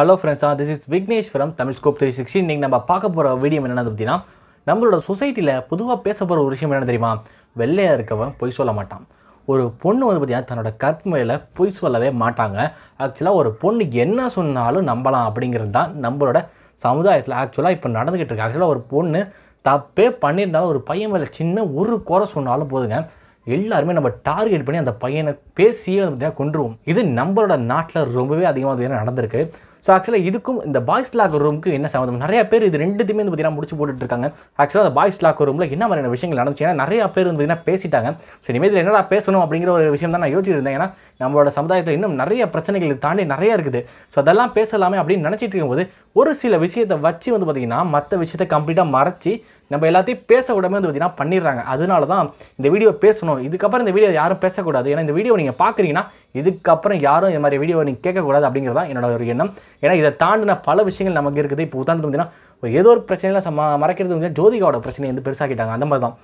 hello ஃப்ரெண்ட்ஸா this is Vignesh from Tamil scope three sixty இன்றைக்கி நம்ம பார்க்க போகிற வீடியோ என்னென்னு அப்படின்னா நம்மளோட சொசைட்டியில் பொதுவாக பேச போகிற ஒரு விஷயம் என்னென்னு தெரியுமா வெள்ளையாக இருக்கவன் பொய் சொல்ல மாட்டான் ஒரு பொண்ணு வந்து பார்த்திங்கன்னா தன்னோட கற்பமையில் பொய் சொல்லவே மாட்டாங்க ஆக்சுவலாக ஒரு பொண்ணு என்ன சொன்னாலும் நம்பலாம் அப்படிங்கிறது தான் நம்மளோட சமுதாயத்தில் ஆக்சுவலாக இப்போ நடந்துக்கிட்டு இருக்கு ஆக்சுவலாக ஒரு பொண்ணு தப்பே பண்ணியிருந்தாலும் ஒரு பையன் மேலே சின்ன ஒரு குறை சொன்னாலும் போதுங்க எல்லாருமே நம்ம டார்கெட் பண்ணி அந்த பையனை பேசியே பார்த்தீங்கன்னா கொண்டுருவோம் இது நம்மளோட நாட்டில் ரொம்பவே அதிகமாக வந்து நடந்திருக்கு ஸோ ஆக்சுவலாக இதுக்கும் இந்த பாய்ஸ் லாக்கர் ரூமுக்கு என்ன சம்மந்தம் நிறைய பேர் இது ரெண்டுத்தையுமே வந்து பார்த்தீங்கன்னா முடிச்சு போட்டுட்டு இருக்காங்க ஆக்சுவலாக அந்த பாய்ஸ் லாக்கர் ரூமில் என்ன மாதிரியான விஷயங்கள் நடந்துச்சு ஏன்னா நிறைய பேர் வந்து பார்த்தீங்கன்னா பேசிட்டாங்க ஸோ இனிமேல் என்னடா பேசணும் அப்படிங்கிற ஒரு விஷயம் தான் நான் யோசிச்சிருந்தேன் ஏன்னா நம்மளோட சமுதாயத்தில் இன்னும் நிறைய பிரச்சனைகள் தாண்டி நிறைய இருக்குது ஸோ அதெல்லாம் பேசலாமே அப்படின்னு நினச்சிட்டு இருக்கும்போது ஒரு சில விஷயத்தை வச்சு வந்து பார்த்தீங்கன்னா மற்ற விஷயத்தை கம்ப்ளீட்டாக மறைச்சி நம்ம எல்லாத்தையும் பேச விடாமல் வந்து பார்த்தீங்கன்னா பண்ணிடுறாங்க அதனால தான் இந்த வீடியோ பேசணும் இதுக்கப்புறம் இந்த வீடியோ யாரும் பேசக்கூடாது ஏன்னா இந்த வீடியோ நீங்கள் பார்க்குறீங்கன்னா இதுக்கப்புறம் யாரும் இந்த மாதிரி வீடியோ நீங்கள் கேட்கக்கூடாது அப்படிங்கிறதா என்னோட ஒரு எண்ணம் ஏன்னா இதை தாண்டின பல விஷயங்கள் நமக்கு இருக்குது இப்போ உதாரணத்துக்கு பார்த்தீங்கன்னா ஏதோ ஒரு பிரச்சனையில் சம மறைக்கிறது வந்து ஜோதிகாவோட பிரச்சனை வந்து பெருசாக்கிட்டாங்க அந்த மாதிரி தான்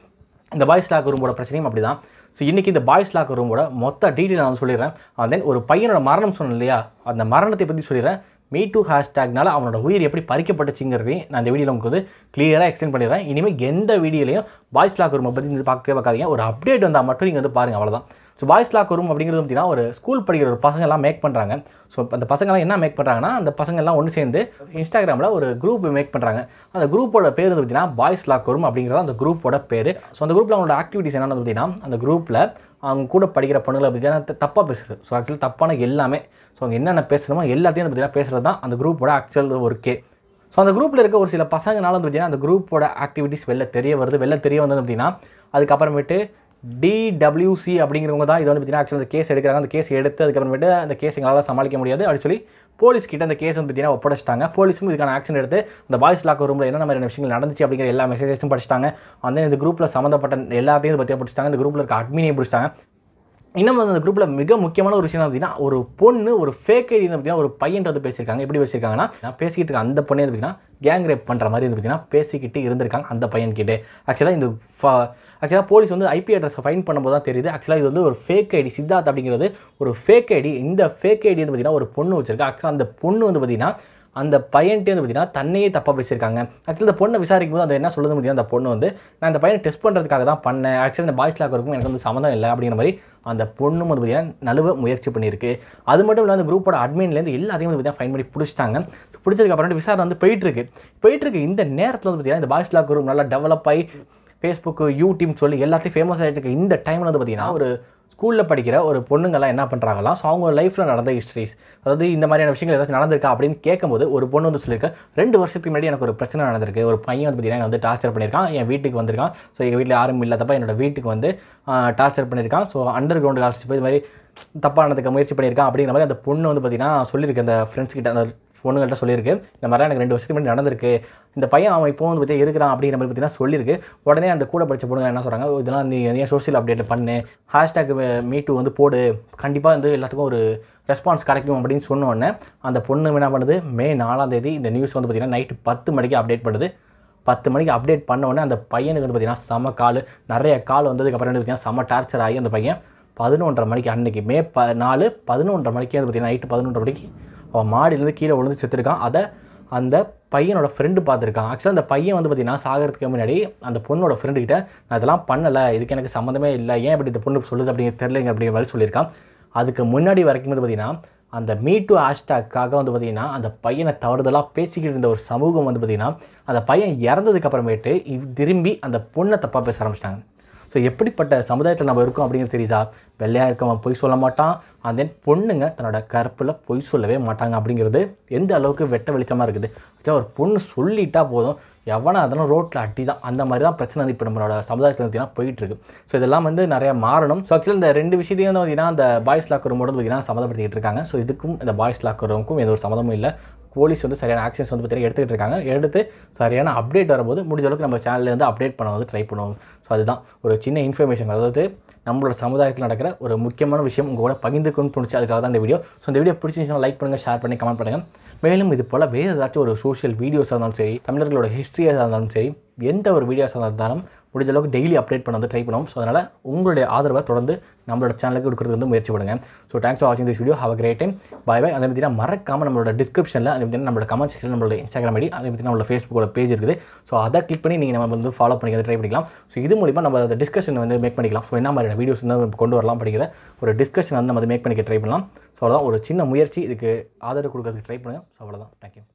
இந்த பாய்ஸ் லாக் ரூமோட பிரச்சனையும் அப்படி தான் ஸோ இன்றைக்கி இந்த பாய்ஸ் லாக் ரூமோட மொத்த டீட்டெயில் நான் சொல்லிடுறேன் அண்ட் தென் ஒரு பையனோட மரணம் சொன்னேன் இல்லையா அந்த மரணத்தை பற்றி சொல்லிடுறேன் மீ டூ ஹேஷ்டேக்னால அவனோட உயிர் எப்படி பறிக்கப்பட்டுச்சுங்கிறதையும் நான் இந்த வீடியோவில் உங்களுக்கு கிளியராக எக்ஸ்பிளைன் பண்ணிடுறேன் இனிமேல் எந்த வீடியோலையும் பாய்ஸ் லாக் ரூம் பற்றி இது பார்க்கவே பார்க்காதீங்க ஒரு அப்டேட் வந்தால் மட்டும் நீங்கள் வந்து பாருங்கள் அவ்வளோதான் ஸோ பாய்ஸ் லாக் ரூம் அப்படிங்கிறது பார்த்தீங்கன்னா ஒரு ஸ்கூல் படிக்கிற ஒரு பசங்கள்லாம் மேக் பண்ணுறாங்க ஸோ அந்த பசங்கள்லாம் என்ன மேக் பண்ணுறாங்கன்னா அந்த பசங்கள்லாம் ஒன்று சேர்ந்து இன்ஸ்டாகிராமில் ஒரு குரூப் மேக் பண்ணுறாங்க அந்த குரூப்போட பேர் வந்து பார்த்தீங்கன்னா பாய்ஸ் லாக் ரூம் அப்படிங்கிறது அந்த குரூப்போட பேர் ஸோ அந்த குரூப்பில் அவங்களோட ஆக்டிவிட்டிஸ் என்னென்னு பார்த்தீங்கன்னா அந்த குரூப்பில் அவங்க கூட படிக்கிற பொண்ணுகளை பார்த்தீங்கன்னா தப்பாக பேசுகிறது ஸோ ஆக்சுவலி தப்பான எல்லாமே ஸோ அவங்க என்னென்ன பேசுகிறோமோ எல்லாத்தையும் பார்த்தீங்கன்னா பேசுகிறது தான் அந்த குரூப்போட ஆக்சுவல் ஒர்க்கே ஸோ அந்த குரூப்பில் இருக்க ஒரு சில பசங்கனால வந்து பார்த்தீங்கன்னா அந்த குரூப்போட ஆக்டிவிட்டிஸ் வெளில தெரிய வருது வெளில தெரிய வந்தது அப்படின்னா அதுக்கப்புறமேட்டு டிடபிள்யூசி அப்படிங்கிறவங்க தான் இது வந்து பார்த்தீங்கன்னா ஆக்சுவலாக அந்த கேஸ் எடுக்கிறாங்க அந்த கேஸ் எடுத்து அதுக்கப்புறமேட்டு அந்த கேஸ் எங்களால் சமாளிக்க முடியாது அப்படின்னு சொல்லி போலீஸ் கிட்ட அந்த கேஸ் வந்து பார்த்தீங்கன்னா ஒப்படைச்சிட்டாங்க போலீஸும் இதுக்கான ஆக்ஷன் எடுத்து இந்த பாய்ஸ் லாக்கர் ரூமில் என்ன மாதிரியான விஷயங்கள் நடந்துச்சு அப்படிங்கிற எல்லா மெசேஜஸும் படிச்சிட்டாங்க அந்த இந்த குரூப்பில் சம்மந்தப்பட்ட எல்லாத்தையும் பற்றி படிச்சிட்டாங்க இந்த குரூப்பில் இருக்க அட்மினியை பிடிச்சிட்டாங்க இன்னும் அந்த குரூப்பில் மிக முக்கியமான ஒரு விஷயம் பார்த்தீங்கன்னா ஒரு பொண்ணு ஒரு ஃபேக் ஐடி பார்த்தீங்கன்னா ஒரு பையன் வந்து பேசியிருக்காங்க எப்படி பேசியிருக்காங்கன்னா நான் பேசிக்கிட்டு இருக்க அந்த பொண்ணே வந்து பார்த்தீங்கன்னா கேங் ரேப் பண்ணுற மாதிரி வந்து பார்த்தீங்கன்னா பேசிக்கிட்டு இருந்திருக்காங்க அந்த பையன்கிட்டே ஆக்சுவலாக இந்த ஆக்சுவலாக போலீஸ் வந்து ஐபி அட்ரஸை ஃபைன் பண்ணும்போது தான் தெரியுது ஆக்சுவலாக இது வந்து ஒரு ஃபேக் ஐடி சித்தார்த் அப்படிங்கிறது ஒரு ஃபேக் ஐடி இந்த ஃபேக் ஐடி வந்து பார்த்திங்கன்னா ஒரு பொண்ணு வச்சிருக்கா ஆக்சுவலாக அந்த பொண்ணு வந்து பார்த்திங்கன்னா அந்த பையன்ட்டே வந்து பார்த்தீங்கன்னா தன்னையே தப்பாக பேசியிருக்காங்க ஆக்சுவலாக இந்த பொண்ணை விசாரிக்கும் போது அது என்ன சொல்லுது பார்த்தீங்கன்னா அந்த பொண்ணு வந்து நான் அந்த பையனை டெஸ்ட் பண்ணுறதுக்காக தான் பண்ணேன் ஆக்சுவலாக இந்த பாய்ஸ் லாக்கருக்கும் எனக்கு வந்து சம்மந்தம் இல்லை அப்படிங்கிற மாதிரி அந்த பொண்ணும் வந்து பார்த்திங்கன்னா நழுவ முயற்சி பண்ணியிருக்கு அது மட்டும் இல்லாமல் அந்த குரூப்போட அட்மின்லேருந்து எல்லாத்தையும் வந்து பார்த்தீங்கன்னா ஃபைன் பண்ணி பிடிச்சிட்டாங்க பிடிச்சதுக்கு அப்புறம் விசாரணை வந்து போயிட்டுருக்கு போயிட்டுருக்கு இந்த நேரத்தில் வந்து பார்த்தீங்கன்னா இந்த பாய்ஸ் லாக் குரூப் நல்லா டெவலப் ஆகி ஃபேஸ்புக்கு யூடியூப்னு சொல்லி எல்லாத்தையும் ஃபேமஸ் ஆகிட்டு இருக்க இந்த டைமில் வந்து பார்த்தீங்கன்னா ஒரு ஸ்கூலில் படிக்கிற ஒரு பொண்ணுங்கள்லாம் என்ன பண்ணுறாங்களா ஸோ அவங்க லைஃப்பில் நடந்த ஹிஸ்ட்ரிஸ் அதாவது இந்த மாதிரியான விஷயங்கள் ஏதாச்சும் நடந்திருக்கா அப்படின்னு கேட்கும்போது ஒரு பொண்ணு வந்து சொல்லியிருக்க ரெண்டு வருஷத்துக்கு முன்னாடி எனக்கு ஒரு பிரச்சனை நடந்திருக்கு ஒரு பையன் வந்து பார்த்தீங்கன்னா வந்து டார்ச்சர் பண்ணியிருக்கான் என் வீட்டுக்கு வந்திருக்கான் ஸோ எங்கள் வீட்டில் யாரும் இல்லாதப்ப என்னோடய வீட்டுக்கு வந்து டார்ச்சர் பண்ணியிருக்கான் ஸோ அண்டர் கிரவுண்டு கால்ஸ் போய் இது மாதிரி தப்பானதுக்கு முயற்சி பண்ணியிருக்கான் அப்படிங்கிற மாதிரி அந்த பொண்ணு வந்து பார்த்திங்கன்னா சொல்லியிருக்கேன் அந்த ஃப்ரெண்ட்ஸ்கிட்ட அந்த பொண்ணுங்கள்ட்ட சொல்லியிருக்கு இந்த மாதிரிலாம் எனக்கு ரெண்டு வருஷத்துக்கு முன்னாடி நடந்திருக்கு இந்த பையன் அவன் இப்போ வந்து பற்றி இருக்கிறான் அப்படிங்கிற மாதிரி பார்த்தீங்கன்னா சொல்லியிருக்கு உடனே அந்த கூட படித்த பொண்ணுங்க என்ன சொல்கிறாங்க இதெல்லாம் நீ ஏன் சோஷியல் அப்டேட் பண்ணு ஹேஷ்டேக் மீட்டு வந்து போடு கண்டிப்பாக வந்து எல்லாத்துக்கும் ஒரு ரெஸ்பான்ஸ் கிடைக்கும் அப்படின்னு சொன்னோடனே அந்த பொண்ணு என்ன பண்ணுது மே நாலாம் தேதி இந்த நியூஸ் வந்து பார்த்திங்கன்னா நைட்டு பத்து மணிக்கு அப்டேட் பண்ணுது பத்து மணிக்கு அப்டேட் பண்ண உடனே அந்த பையனுக்கு வந்து பார்த்திங்கன்னா செம கால் நிறைய கால் வந்ததுக்கப்புறம் வந்து பார்த்திங்கன்னா சம டார்ச்சர் ஆகி அந்த பையன் பதினொன்றரை மணிக்கு அன்றைக்கி மே ப நாலு பதினொன்றரை மணிக்கு வந்து பார்த்திங்கன்னா நைட்டு பதினொன்றரை மணிக்கு அவன் மாடியிலேருந்து கீழே விழுந்து செத்துருக்கான் அதை அந்த பையனோட ஃப்ரெண்டு பார்த்துருக்கான் ஆக்சுவலாக அந்த பையன் வந்து பார்த்திங்கன்னா சாகிறதுக்கு முன்னாடி அந்த பொண்ணோட ஃப்ரெண்டுக்கிட்ட நான் இதெல்லாம் பண்ணலை இதுக்கு எனக்கு சம்மந்தமே இல்லை ஏன் இப்படி இந்த பொண்ணு சொல்லுது அப்படிங்கிற தெரிலங்க அப்படிங்கிற மாதிரி சொல்லியிருக்கான் அதுக்கு முன்னாடி வரைக்கும் வந்து பார்த்திங்கன்னா அந்த மீ டு ஹேஷ்டாக்காக வந்து பார்த்திங்கன்னா அந்த பையனை தவறுதலாக பேசிக்கிட்டு இருந்த ஒரு சமூகம் வந்து பார்த்திங்கன்னா அந்த பையன் இறந்ததுக்கு அப்புறமேட்டு திரும்பி அந்த பொண்ணை தப்பாக பேச ஆரம்பிச்சிட்டாங்க ஸோ எப்படிப்பட்ட சமுதாயத்தில் நம்ம இருக்கோம் அப்படிங்கிறது தெரியுதா வெள்ளையாக இருக்கவன் பொய் சொல்ல மாட்டான் அண்ட் தென் பொண்ணுங்க தன்னோட கருப்பில் பொய் சொல்லவே மாட்டாங்க அப்படிங்கிறது எந்த அளவுக்கு வெட்ட வெளிச்சமாக இருக்குது ஆச்சா ஒரு பொண்ணு சொல்லிட்டா போதும் எவனா அதெல்லாம் ரோட்டில் அட்டி தான் அந்த மாதிரி தான் பிரச்சனை வந்து இப்போ நம்மளோட சமுதாயத்தில் பார்த்தீங்கன்னா போயிட்டுருக்கு ஸோ இதெல்லாம் வந்து நிறையா மாறணும் ஸோ ஆக்சுவலாக இந்த ரெண்டு விஷயத்தையும் வந்து பார்த்தீங்கன்னா அந்த பாய்ஸ் லாக்கர் மூடம் பார்த்தீங்கன்னா சம்மந்தப்படுத்திக்கிட்டு இருக்காங்க ஸோ இதுக்கும் இந்த பாய்ஸ் லாக்கருக்கும் எந்த ஒரு சம்மந்தமும் இல்லை போலீஸ் வந்து சரியான ஆக்ஷன்ஸ் வந்து பார்த்தீங்கன்னா எடுத்துக்கிட்டு இருக்காங்க எடுத்து சரியான அப்டேட் வரும்போது முடிஞ்ச அளவுக்கு நம்ம சேனல்லேருந்து அப்டேட் பண்ண வந்து ட்ரை பண்ணுவோம் ஸோ அதுதான் ஒரு சின்ன இன்ஃபர்மேஷன் அதாவது நம்மளோட சமுதாயத்தில் நடக்கிற ஒரு முக்கியமான விஷயம் உங்கள் கூட பகிர்ந்துக்கணும்னு தோணுச்சு அதுக்காக தான் இந்த வீடியோ ஸோ இந்த வீடியோ பிடிச்சிருந்துச்சுன்னா லைக் பண்ணுங்கள் ஷேர் பண்ணி கமெண்ட் பண்ணுங்கள் மேலும் இது போல் வேறு ஏதாச்சும் ஒரு சோஷியல் வீடியோஸாக இருந்தாலும் சரி தமிழர்களோட ஹிஸ்ட்ரியாக இருந்தாலும் சரி எந்த ஒரு வீடியோஸாக இருந்தாலும் முடிஞ்ச அளவுக்கு டெய்லி அப்டேட் பண்ண வந்து ட்ரை பண்ணுவோம் ஸோ அதனால் உங்களுடைய ஆதரவை தொடர்ந்து நம்மளோட சேனலுக்கு கொடுக்குறது வந்து முயற்சி பண்ணுங்க ஸோ தேங்க்ஸ் ஃபார் வாட்சிங் this video have great time bye bye அதே மாதிரி மறக்காமல் நம்மளோட டிஸ்கிரிப்ஷனில் அதே மாதிரி நம்மளோட கமெண்ட் செக்ஷன் நம்மளோட இன்ஸ்டாகிராம் ஐடி அதே மாதிரி நம்மளோட ஃபேஸ்புக்கோட பேஜ் இருக்குது ஸோ அதை கிளிக் பண்ணி நீங்கள் நம்ம வந்து ஃபாலோ பண்ணி ட்ரை பண்ணிக்கலாம் ஸோ இது மூலிமா நம்ம அதை டிஸ்கஷன் வந்து மேக் பண்ணிக்கலாம் ஸோ என்ன மாதிரியான வீடியோஸ் வந்து கொண்டு வரலாம் படிக்கிற ஒரு டிஸ்கஷன் வந்து நம்ம மேக் பண்ணிக்க ட்ரை பண்ணலாம் ஸோ அவ்வளோதான் ஒரு சின்ன முயற்சி இதுக்கு ஆதரவு கொடுக்கறதுக்கு ட்ரை பண்ணுங்கள் ஸோ அவ்வளோதான் தேங்க்யூ